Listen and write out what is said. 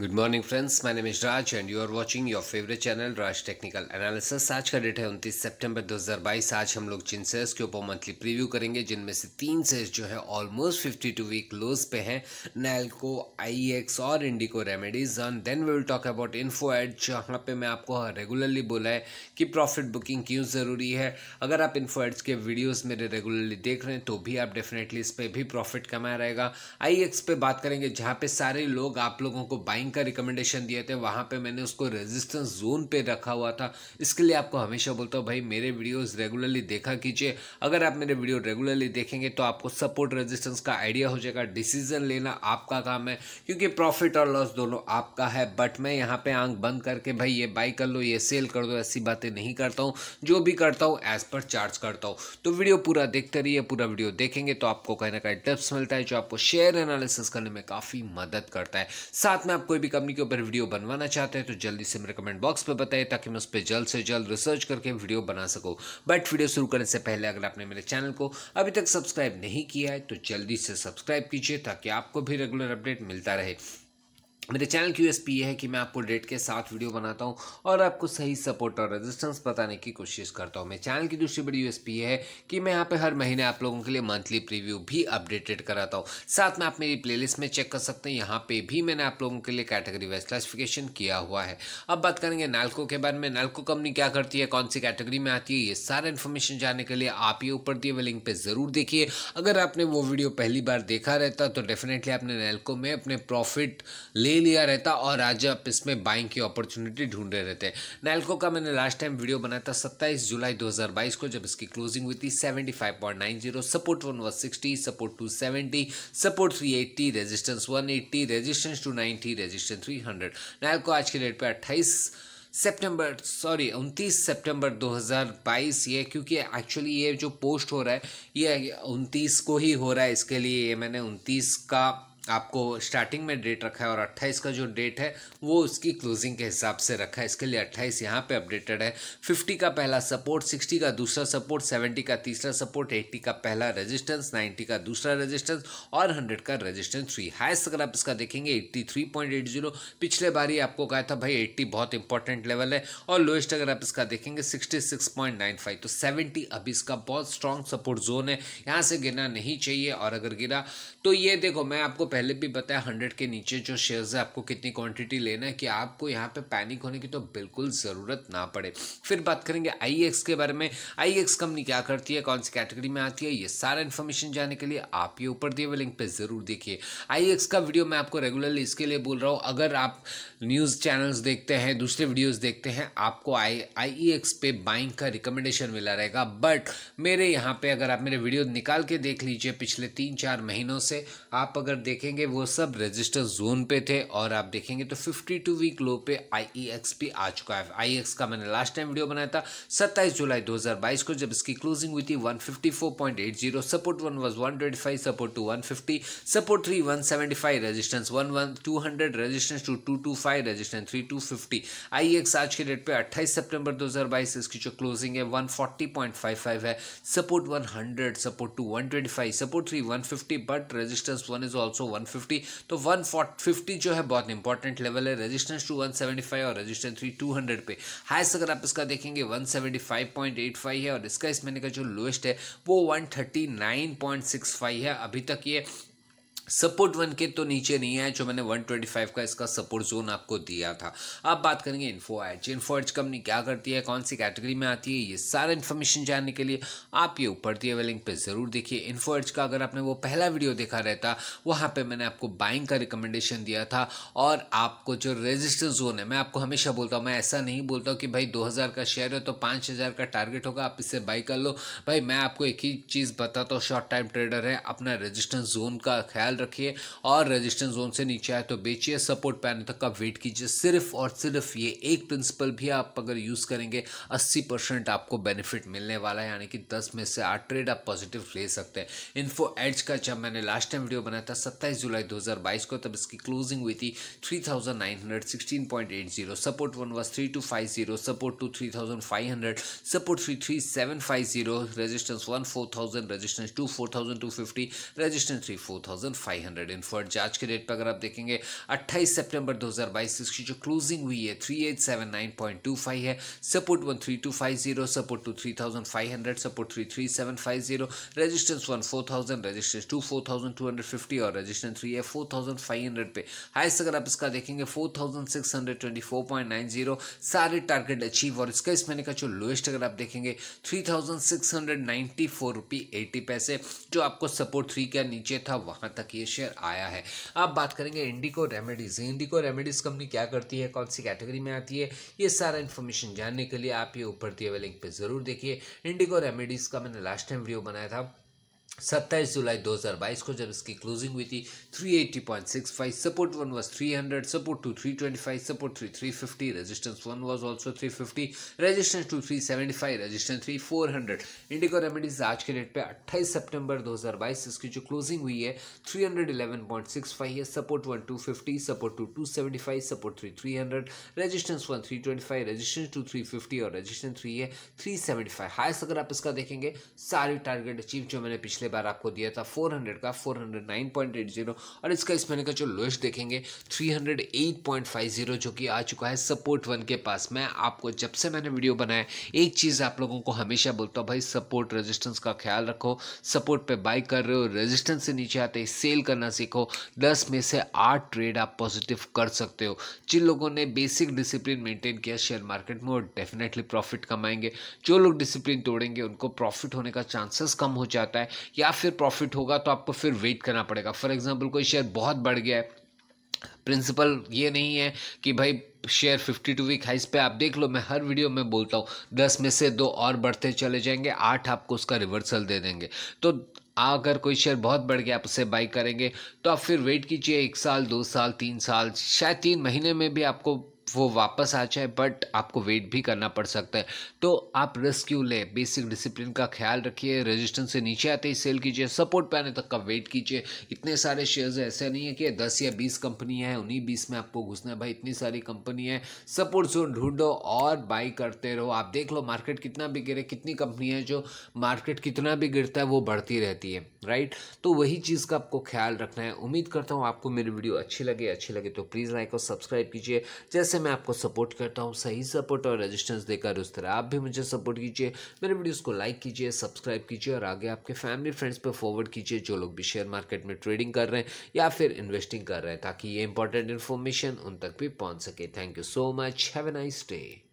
good morning friends my name is Raj and you are watching your favourite channel Raj technical analysis आज का date है उनतीस सितंबर 2022 आज हम लोग जिन शेयर्स के ऊपर मंथली प्रीव्यू करेंगे जिनमें से तीन शेयर्स जो है ऑलमोस्ट 52 वीक लोज पे हैं नैल्को आईएक्स e और Indoco Remedies on then we will talk about Info Edge जहाँ पर मैं आपको रेगुलरली बोला है कि प्रॉफिट बुकिंग क्यों ज़रूरी है अगर आप इन्फो एड्स के वीडियोज़ मेरे रेगुलरली देख रहे हैं तो भी आप डेफिनेटली इस पर भी प्रॉफिट कमाया रहेगा आई e पे बात करेंगे जहाँ पे सारे लोग आप लोगों को बाइंग टाइम का रिकमेंडेशन दिए थे वहाँ पे मैंने उसको रेजिस्टेंस जोन पे रखा हुआ था इसके लिए आपको हमेशा बोलता हूँ भाई मेरे वीडियोस रेगुलरली देखा कीजिए अगर आप मेरे वीडियो रेगुलरली देखेंगे तो आपको सपोर्ट रेजिस्टेंस का आइडिया हो जाएगा डिसीजन लेना आपका काम है क्योंकि प्रॉफिट और लॉस दोनों आपका है बट मैं यहाँ पर आँख बंद करके भाई ये बाई कर लो ये सेल कर दो ऐसी बातें नहीं करता हूँ जो भी करता हूँ एज पर चार्ज करता हूँ तो वीडियो पूरा देखते रहिए पूरा वीडियो देखेंगे तो आपको कहीं ना कहीं टिप्स मिलता है जो आपको शेयर एनालिसिस करने में काफ़ी मदद करता है साथ में आपको कोई भी कंपनी के ऊपर वीडियो बनवाना चाहते हैं तो जल्दी से मेरे कमेंट बॉक्स पर बताइए ताकि मैं उस पर जल्द से जल्द रिसर्च करके वीडियो बना सकूँ बट वीडियो शुरू करने से पहले अगर आपने मेरे चैनल को अभी तक सब्सक्राइब नहीं किया है तो जल्दी से सब्सक्राइब कीजिए ताकि आपको भी रेगुलर अपडेट मिलता रहे मेरे चैनल की यूएसपी ये है कि मैं आपको डेट के साथ वीडियो बनाता हूँ और आपको सही सपोर्ट और रेजिस्टेंस बताने की कोशिश करता हूँ मेरे चैनल की दूसरी बड़ी यूएसपी ये है कि मैं यहाँ पे हर महीने आप लोगों के लिए मंथली प्रीव्यू भी अपडेटेड कराता हूँ साथ में आप मेरी प्लेलिस्ट में चेक कर सकते हैं यहाँ पर भी मैंने आप लोगों के लिए कैटेगरी वाइज क्लासिफिकेशन किया हुआ है अब बात करेंगे नैल्को के बारे में नालको कंपनी क्या करती है कौन सी कैटेगरी में आती है ये सारा इन्फॉर्मेशन जानने के लिए आप ये ऊपर दिए हुए लिंक पर ज़रूर देखिए अगर आपने वो वीडियो पहली बार देखा रहता तो डेफिनेटली आपने नैल्को में अपने प्रॉफिट ले नहीं लिया रहता और आज आप इसमें बाइंग की अपॉर्चुनिटी ढूंढ रहे रहते नैलको का मैंने लास्ट टाइम वीडियो बनाया था 27 जुलाई 2022 को जब इसकी क्लोजिंग हुई थी 75.90 support one one sixty support two seventy support three eighty resistance one eighty resistance two ninety resistance three hundred आज के डेट पर अट्ठाईस सेप्टेम्बर सॉरी दो हजार 2022 ये क्योंकि एक्चुअली ये जो पोस्ट हो रहा है ये उनतीस को ही हो रहा है इसके लिए ये मैंने उनतीस का आपको स्टार्टिंग में डेट रखा है और 28 का जो डेट है वो उसकी क्लोजिंग के हिसाब से रखा है इसके लिए 28 यहाँ पे अपडेटेड है 50 का पहला सपोर्ट 60 का दूसरा सपोर्ट 70 का तीसरा सपोर्ट 80 का पहला रेजिस्टेंस 90 का दूसरा रेजिस्टेंस और 100 का रेजिस्टेंस थ्री हाइस्ट अगर आप इसका देखेंगे एट्टी पिछले बार ही आपको कहा था भाई एट्टी बहुत इंपॉर्टेंट लेवल है और लोएस्ट अगर आप इसका देखेंगे सिक्सटी तो सेवेंटी अभी इसका बहुत स्ट्रॉन्ग सपोर्ट जोन है यहाँ से गिरना नहीं चाहिए और अगर गिरा तो ये देखो मैं आपको पहले भी बताया हंड्रेड के नीचे जो शेयर्स है आपको कितनी क्वांटिटी लेना है कि आपको यहाँ पे पैनिक होने की तो बिल्कुल ज़रूरत ना पड़े फिर बात करेंगे आई के बारे में आई कंपनी क्या करती है कौन सी कैटेगरी में आती है ये सारा इन्फॉर्मेशन जानने के लिए आप ये ऊपर दिए हुए लिंक पर ज़रूर देखिए आई का वीडियो मैं आपको रेगुलरली इसके लिए बोल रहा हूँ अगर आप न्यूज़ चैनल्स देखते हैं दूसरे वीडियोज देखते हैं आपको आई पे बाइंग का रिकमेंडेशन मिला रहेगा बट मेरे यहाँ पे अगर आप मेरे वीडियो निकाल के देख लीजिए पिछले तीन चार महीनों से आप अगर देख देखेंगे वो सब रजिस्टर जोन पे थे और आप देखेंगे तो 52 वीक लो पे आई e भी आ चुका है आई e का मैंने लास्ट टाइम वीडियो बनाया था 27 जुलाई 2022 को जब इसकी क्लोजिंग हुई थी 154.80 support one was 125 support two 150 support three 175 seventy resistance one one two hundred resistance two two two five resistance three two fifty आज के डेट पर अट्ठाईस सेप्टेम्बर दो इसकी जो क्लोजिंग है वन है support one support two one support three one but resistance one is also 150 तो 150 जो है बहुत इंपॉर्टेंट लेवल है रेजिस्टेंस टू 175 और रजिस्टेंस थ्री 200 पे हाइस्ट अगर आप इसका देखेंगे 175.85 है और इसका इस महीने का जो लोएस्ट है वो 139.65 है अभी तक ये सपोर्ट वन के तो नीचे नहीं है जो मैंने 125 का इसका सपोर्ट जोन आपको दिया था अब बात करेंगे इन्फो एच इन्फो एच कंपनी क्या करती है कौन सी कैटेगरी में आती है ये सारा इन्फॉर्मेशन जानने के लिए आप ये ऊपर दिए हुए लिंक पर ज़रूर देखिए इन्फो एच का अगर आपने वो पहला वीडियो देखा रहता वहाँ पर मैंने आपको बाइंग का रिकमेंडेशन दिया था और आपको जो रजिस्टर जोन है मैं आपको हमेशा बोलता हूँ मैं ऐसा नहीं बोलता हूँ कि भाई दो का शेयर है तो पाँच का टारगेट होगा आप इससे बाई कर लो भाई मैं आपको एक ही चीज़ बताता हूँ शॉर्ट टाइम ट्रेडर है अपना रजिस्टर जोन का ख्याल सेल रखिए और रेजिस्टेंस जोन से नीचे आए तो बेचिए सपोर्ट पैनल तक का वेट कीजिए सिर्फ और सिर्फ ये एक प्रिंसिपल भी आप अगर यूज़ करेंगे 80 परसेंट आपको बेनिफिट मिलने वाला है यानी कि 10 में से आठ ट्रेड आप पॉजिटिव ले सकते हैं इन्फो एड्स का जब मैंने लास्ट टाइम वीडियो बनाया था सत्ताईस जुलाई दो को तब इसकी क्लोजिंग हुई थी three support one was 3250 support two three support three three seven five zero resistance one four thousand resistance two four thousand two fifty resistance three four 4050 five hundred इनफर्ट आज के डेट पर अगर आप देखेंगे अट्ठाईस दो हज़ार बाईस इसकी जो क्लोजिंग हुई है three eight seven nine point two five है support one three two five zero support two three thousand five hundred support three three seven five zero resistance one four thousand resistance two four thousand two hundred fifty और resistance three है four thousand five hundred पे highest अगर आप इसका देखेंगे four thousand six hundred twenty four point nine zero सारे target achieve और इसका इस महीने का जो लोएस्ट अगर आप देखेंगे three thousand six hundred ninety four rupee eighty पैसे जो आपको सपोर्ट थ्री के नीचे था वहाँ तक कि ये शेयर आया है अब बात करेंगे इंडिको रेमेडीज़ इंडिको रेमेडीज़ कंपनी क्या करती है कौन सी कैटेगरी में आती है ये सारा इन्फॉर्मेशन जानने के लिए आप ये ऊपर दिए हुए लिंक पर ज़रूर देखिए इंडिको रेमेडीज़ का मैंने लास्ट टाइम वीडियो बनाया था सत्ताईस जुलाई 2022 को जब इसकी क्लोजिंग हुई थी 380.65 support one was 300 support two 325 support three 350 resistance one was also 350 resistance two 375 resistance three 400 Indoco Remedies आज के डेट पे 28 सितंबर 2022 इसकी जो क्लोजिंग हुई है 311.65 है support one two support two two support three three resistance one three resistance two three और resistance three है थ्री सेवेंटी अगर आप इसका देखेंगे सारे टारगेट अचीव जो मैंने पिछले बार आपको दिया था 400 का 409.80 और इसका इस महीने का जो लोएस्ट देखेंगे 308.50 जो कि आ चुका है सपोर्ट वन के पास मैं आपको जब से मैंने वीडियो बनाया एक चीज़ आप लोगों को हमेशा बोलता हूँ भाई सपोर्ट रेजिस्टेंस का ख्याल रखो सपोर्ट पर बाई कर रहे हो रेजिस्टेंस से नीचे आते सेल करना सीखो दस में से आठ ट्रेड आप पॉजिटिव कर सकते हो जिन लोगों ने बेसिक डिसिप्लिन मेंटेन किया शेयर मार्केट में वो डेफिनेटली प्रॉफिट कमाएंगे जो लोग डिसिप्लिन तोड़ेंगे उनको प्रॉफिट होने का चांसेस कम हो जाता है या फिर प्रॉफिट होगा तो आपको फिर वेट करना पड़ेगा फॉर एग्जाम्पल कोई शेयर बहुत बढ़ गया है प्रिंसिपल ये नहीं है कि भाई शेयर 52 वीक हाइस पे आप देख लो मैं हर वीडियो में बोलता हूँ दस में से दो और बढ़ते चले जाएंगे आठ आपको उसका रिवर्सल दे देंगे तो अगर कोई शेयर बहुत बढ़ गया आप उसे बाई करेंगे तो आप फिर वेट कीजिए एक साल दो साल तीन साल शायद तीन महीने में भी आपको वो वापस आ जाए बट आपको वेट भी करना पड़ सकता है तो आप रिस्क क्यों लें बेसिक डिसिप्लिन का ख्याल रखिए रेजिस्टेंस से नीचे आते ही सेल कीजिए सपोर्ट पे आने तक का वेट कीजिए इतने सारे शेयर्स ऐसे नहीं है कि दस या बीस कंपनी है उन्हीं बीस में आपको घुसना है भाई इतनी सारी कंपनी है सपोर्ट जोन ढूंढो और बाई करते रहो आप देख लो मार्केट कितना भी गिरे कितनी कंपनी है जो मार्केट कितना भी गिरता है वो बढ़ती रहती है राइट तो वही चीज़ का आपको ख्याल रखना है उम्मीद करता हूँ आपको मेरी वीडियो अच्छी लगे अच्छी लगे तो प्लीज़ लाइक और सब्सक्राइब कीजिए जैसे मैं आपको सपोर्ट करता हूँ सही सपोर्ट और रजिस्टेंस देकर उस तरह आप भी मुझे सपोर्ट कीजिए मेरे वीडियोज़ को लाइक कीजिए सब्सक्राइब कीजिए और आगे आपके फैमिली फ्रेंड्स पर फॉरवर्ड कीजिए जो लोग भी शेयर मार्केट में ट्रेडिंग कर रहे हैं या फिर इन्वेस्टिंग कर रहे हैं ताकि ये इंपॉर्टेंट इन्फॉर्मेशन उन तक भी पहुँच सके thank you so much have a nice day